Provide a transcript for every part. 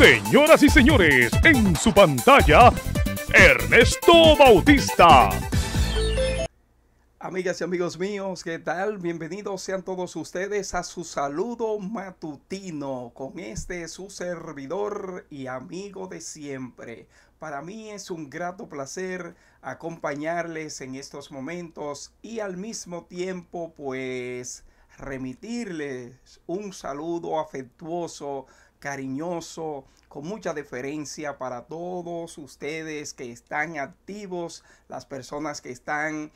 Señoras y señores, en su pantalla, Ernesto Bautista. Amigas y amigos míos, ¿qué tal? Bienvenidos sean todos ustedes a su saludo matutino con este su servidor y amigo de siempre. Para mí es un grato placer acompañarles en estos momentos y al mismo tiempo pues remitirles un saludo afectuoso cariñoso, con mucha deferencia para todos ustedes que están activos, las personas que están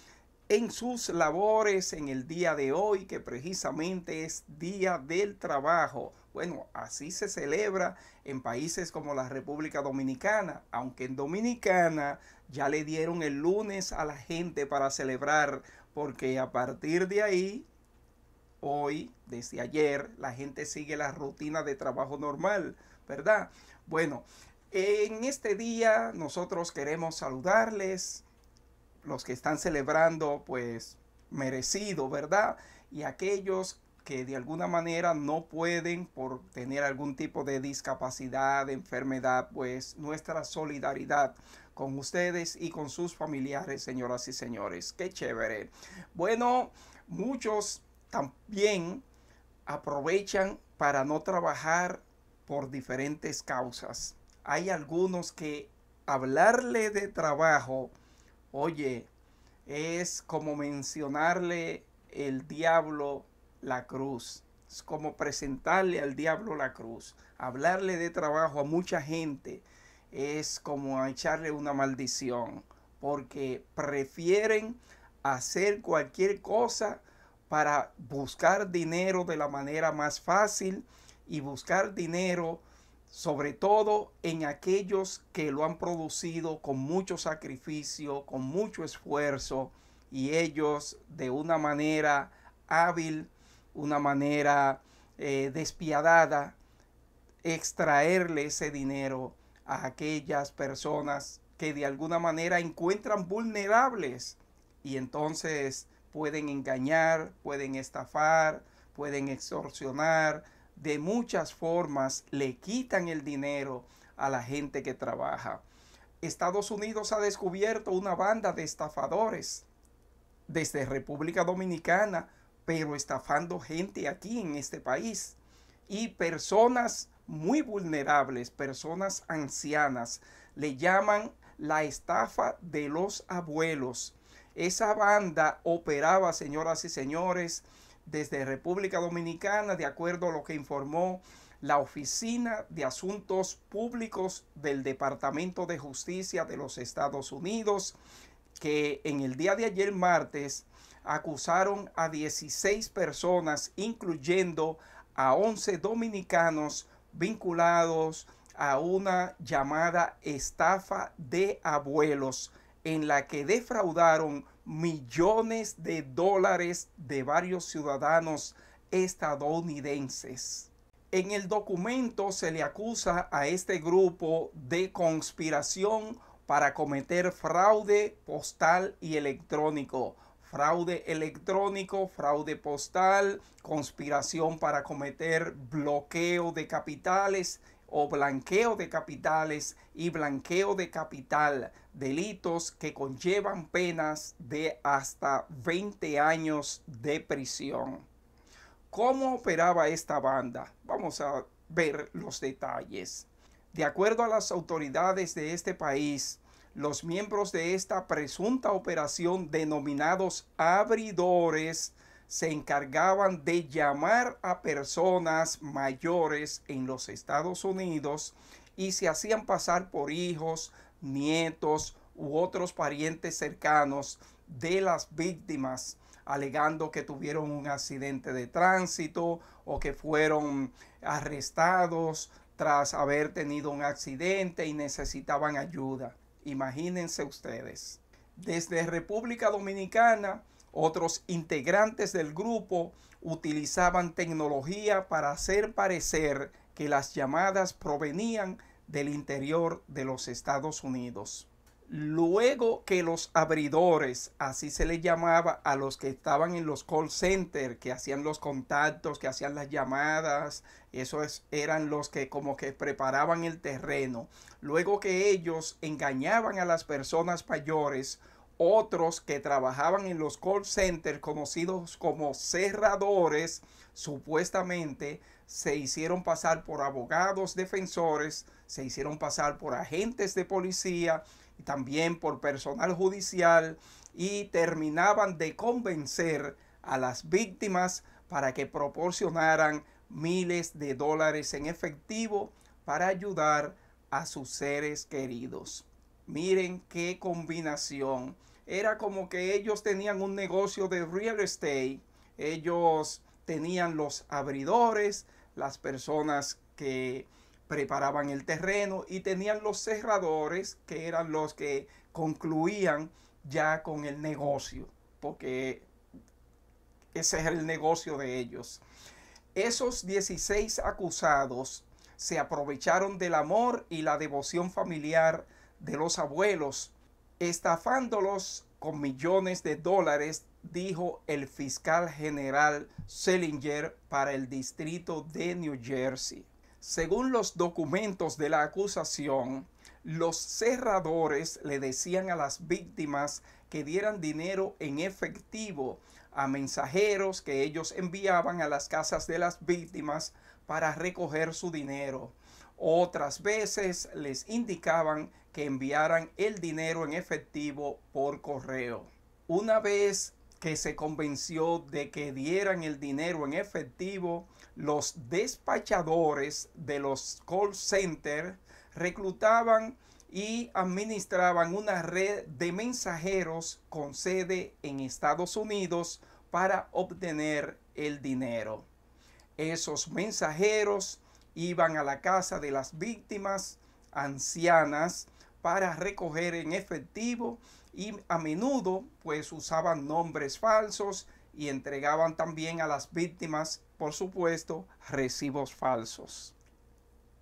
en sus labores en el día de hoy, que precisamente es Día del Trabajo. Bueno, así se celebra en países como la República Dominicana, aunque en Dominicana ya le dieron el lunes a la gente para celebrar, porque a partir de ahí hoy, desde ayer, la gente sigue la rutina de trabajo normal, ¿verdad? Bueno, en este día nosotros queremos saludarles, los que están celebrando, pues merecido, ¿verdad? Y aquellos que de alguna manera no pueden por tener algún tipo de discapacidad, enfermedad, pues nuestra solidaridad con ustedes y con sus familiares, señoras y señores. Qué chévere. Bueno, muchos también aprovechan para no trabajar por diferentes causas. Hay algunos que hablarle de trabajo, oye, es como mencionarle el diablo la cruz. Es como presentarle al diablo la cruz. Hablarle de trabajo a mucha gente es como echarle una maldición. Porque prefieren hacer cualquier cosa para buscar dinero de la manera más fácil y buscar dinero sobre todo en aquellos que lo han producido con mucho sacrificio, con mucho esfuerzo y ellos de una manera hábil, una manera eh, despiadada, extraerle ese dinero a aquellas personas que de alguna manera encuentran vulnerables y entonces pueden engañar, pueden estafar, pueden extorsionar, de muchas formas le quitan el dinero a la gente que trabaja. Estados Unidos ha descubierto una banda de estafadores desde República Dominicana, pero estafando gente aquí en este país y personas muy vulnerables, personas ancianas, le llaman la estafa de los abuelos esa banda operaba, señoras y señores, desde República Dominicana, de acuerdo a lo que informó la Oficina de Asuntos Públicos del Departamento de Justicia de los Estados Unidos, que en el día de ayer martes acusaron a 16 personas, incluyendo a 11 dominicanos vinculados a una llamada estafa de abuelos en la que defraudaron millones de dólares de varios ciudadanos estadounidenses. En el documento se le acusa a este grupo de conspiración para cometer fraude postal y electrónico. Fraude electrónico, fraude postal, conspiración para cometer bloqueo de capitales o blanqueo de capitales y blanqueo de capital, delitos que conllevan penas de hasta 20 años de prisión. ¿Cómo operaba esta banda? Vamos a ver los detalles. De acuerdo a las autoridades de este país, los miembros de esta presunta operación denominados abridores se encargaban de llamar a personas mayores en los Estados Unidos y se hacían pasar por hijos, nietos u otros parientes cercanos de las víctimas, alegando que tuvieron un accidente de tránsito o que fueron arrestados tras haber tenido un accidente y necesitaban ayuda. Imagínense ustedes. Desde República Dominicana, otros integrantes del grupo utilizaban tecnología para hacer parecer que las llamadas provenían del interior de los Estados Unidos. Luego que los abridores, así se les llamaba a los que estaban en los call centers, que hacían los contactos, que hacían las llamadas, esos eran los que como que preparaban el terreno. Luego que ellos engañaban a las personas mayores otros que trabajaban en los call centers conocidos como cerradores, supuestamente se hicieron pasar por abogados defensores, se hicieron pasar por agentes de policía, y también por personal judicial, y terminaban de convencer a las víctimas para que proporcionaran miles de dólares en efectivo para ayudar a sus seres queridos. Miren qué combinación. Era como que ellos tenían un negocio de real estate. Ellos tenían los abridores, las personas que preparaban el terreno y tenían los cerradores que eran los que concluían ya con el negocio, porque ese es el negocio de ellos. Esos 16 acusados se aprovecharon del amor y la devoción familiar de los abuelos, estafándolos con millones de dólares, dijo el fiscal general Selinger para el distrito de New Jersey. Según los documentos de la acusación, los cerradores le decían a las víctimas que dieran dinero en efectivo a mensajeros que ellos enviaban a las casas de las víctimas para recoger su dinero. Otras veces les indicaban que enviaran el dinero en efectivo por correo. Una vez que se convenció de que dieran el dinero en efectivo, los despachadores de los call centers reclutaban y administraban una red de mensajeros con sede en Estados Unidos para obtener el dinero. Esos mensajeros iban a la casa de las víctimas ancianas para recoger en efectivo y a menudo pues usaban nombres falsos y entregaban también a las víctimas, por supuesto, recibos falsos.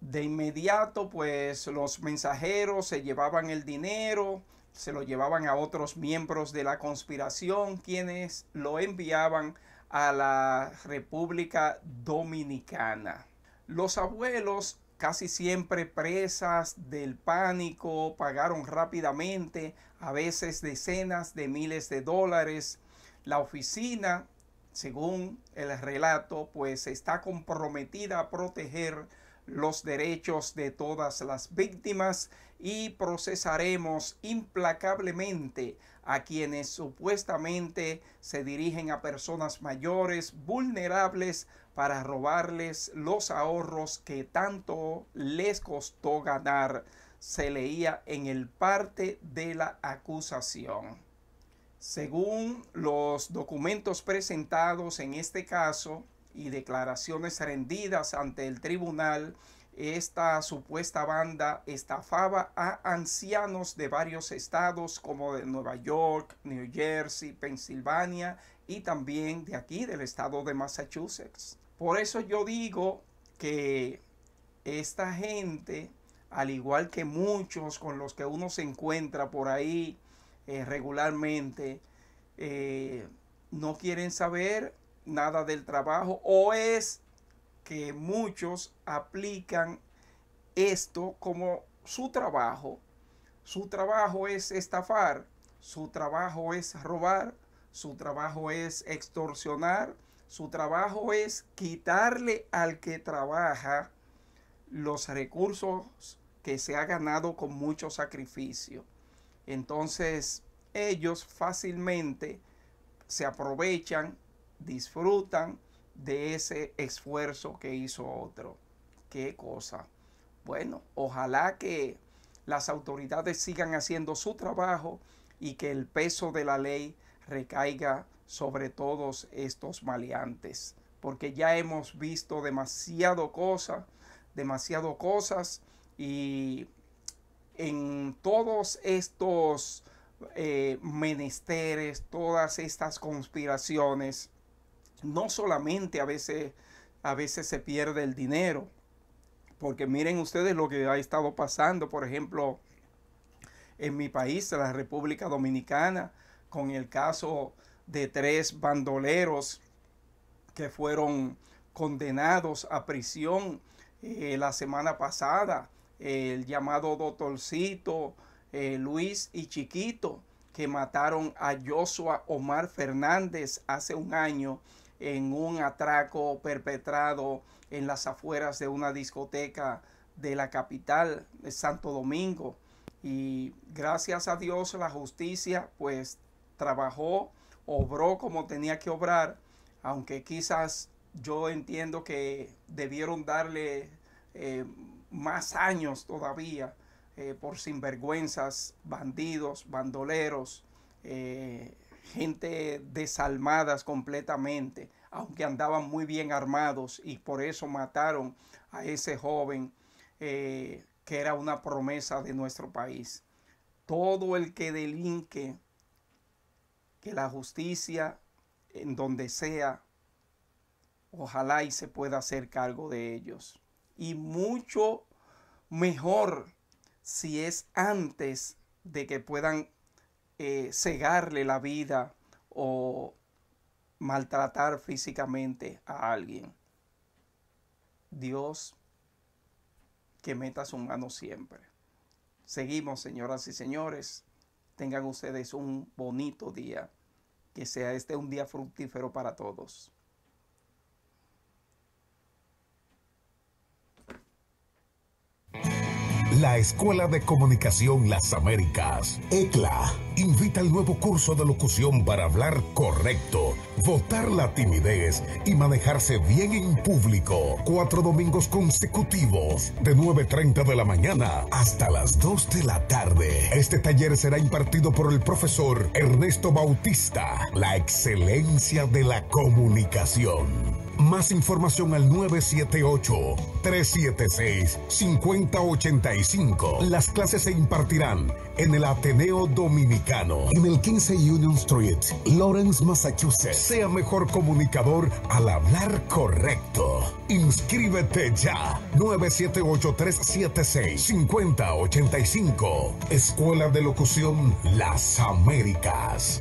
De inmediato pues los mensajeros se llevaban el dinero, se lo llevaban a otros miembros de la conspiración quienes lo enviaban a la República Dominicana. Los abuelos casi siempre presas del pánico, pagaron rápidamente, a veces decenas de miles de dólares. La oficina, según el relato, pues está comprometida a proteger los derechos de todas las víctimas y procesaremos implacablemente a quienes supuestamente se dirigen a personas mayores vulnerables para robarles los ahorros que tanto les costó ganar, se leía en el parte de la acusación. Según los documentos presentados en este caso, y declaraciones rendidas ante el tribunal, esta supuesta banda estafaba a ancianos de varios estados como de Nueva York, New Jersey, Pensilvania y también de aquí del estado de Massachusetts. Por eso yo digo que esta gente, al igual que muchos con los que uno se encuentra por ahí eh, regularmente, eh, no quieren saber nada del trabajo o es que muchos aplican esto como su trabajo. Su trabajo es estafar, su trabajo es robar, su trabajo es extorsionar, su trabajo es quitarle al que trabaja los recursos que se ha ganado con mucho sacrificio. Entonces ellos fácilmente se aprovechan disfrutan de ese esfuerzo que hizo otro. Qué cosa. Bueno, ojalá que las autoridades sigan haciendo su trabajo y que el peso de la ley recaiga sobre todos estos maleantes, porque ya hemos visto demasiado cosa, demasiado cosas y en todos estos eh, menesteres, todas estas conspiraciones, no solamente a veces, a veces se pierde el dinero, porque miren ustedes lo que ha estado pasando, por ejemplo, en mi país, la República Dominicana, con el caso de tres bandoleros que fueron condenados a prisión eh, la semana pasada, el llamado doctorcito eh, Luis y Chiquito, que mataron a Joshua Omar Fernández hace un año en un atraco perpetrado en las afueras de una discoteca de la capital de Santo Domingo. Y gracias a Dios la justicia pues trabajó, obró como tenía que obrar, aunque quizás yo entiendo que debieron darle eh, más años todavía eh, por sinvergüenzas, bandidos, bandoleros, eh, gente desalmadas completamente, aunque andaban muy bien armados y por eso mataron a ese joven eh, que era una promesa de nuestro país. Todo el que delinque, que la justicia en donde sea, ojalá y se pueda hacer cargo de ellos. Y mucho mejor si es antes de que puedan eh, cegarle la vida o maltratar físicamente a alguien. Dios que meta su mano siempre. Seguimos, señoras y señores. Tengan ustedes un bonito día. Que sea este un día fructífero para todos. La Escuela de Comunicación Las Américas, ECLA, invita al nuevo curso de locución para hablar correcto, votar la timidez y manejarse bien en público. Cuatro domingos consecutivos, de 9.30 de la mañana hasta las 2 de la tarde. Este taller será impartido por el profesor Ernesto Bautista, la excelencia de la comunicación. Más información al 978-376-5085. Las clases se impartirán en el Ateneo Dominicano, en el 15 Union Street, Lawrence, Massachusetts. Sea mejor comunicador al hablar correcto. Inscríbete ya. 978-376-5085. Escuela de Locución Las Américas.